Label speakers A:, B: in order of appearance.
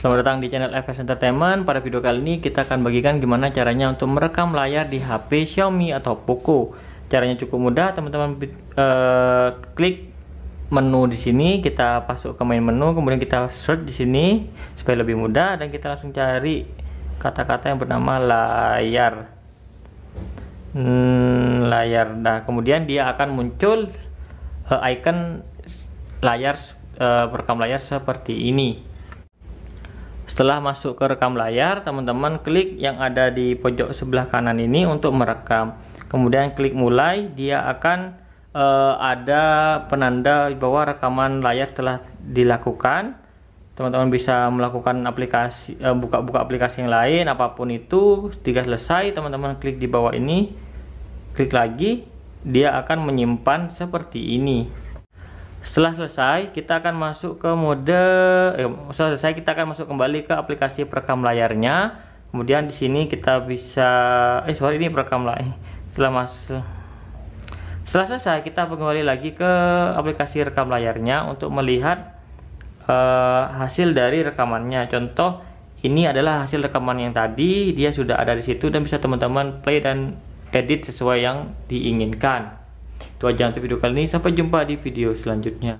A: Selamat datang di channel FS Entertainment. Pada video kali ini kita akan bagikan gimana caranya untuk merekam layar di HP Xiaomi atau Poco. Caranya cukup mudah, teman-teman eh, klik menu di sini, kita masuk ke main menu, kemudian kita search di sini supaya lebih mudah dan kita langsung cari kata-kata yang bernama layar. Hmm, layar. Nah, kemudian dia akan muncul eh, icon layar eh, perekam layar seperti ini. Setelah masuk ke rekam layar, teman-teman klik yang ada di pojok sebelah kanan ini untuk merekam. Kemudian klik mulai, dia akan uh, ada penanda bahwa rekaman layar telah dilakukan. Teman-teman bisa melakukan aplikasi eh, buka-buka uh, aplikasi yang lain apapun itu. Setiga selesai, teman-teman klik di bawah ini. Klik lagi, dia akan menyimpan seperti ini. Setelah selesai, kita akan masuk ke mode eh, setelah selesai kita akan masuk kembali ke aplikasi perekam layarnya. Kemudian di sini kita bisa eh sorry ini perekam layar. Eh, setelah masuk setelah selesai kita kembali lagi ke aplikasi rekam layarnya untuk melihat eh, hasil dari rekamannya. Contoh ini adalah hasil rekaman yang tadi dia sudah ada di situ dan bisa teman-teman play dan edit sesuai yang diinginkan. Itu aja untuk video kali ini. Sampai jumpa di video selanjutnya.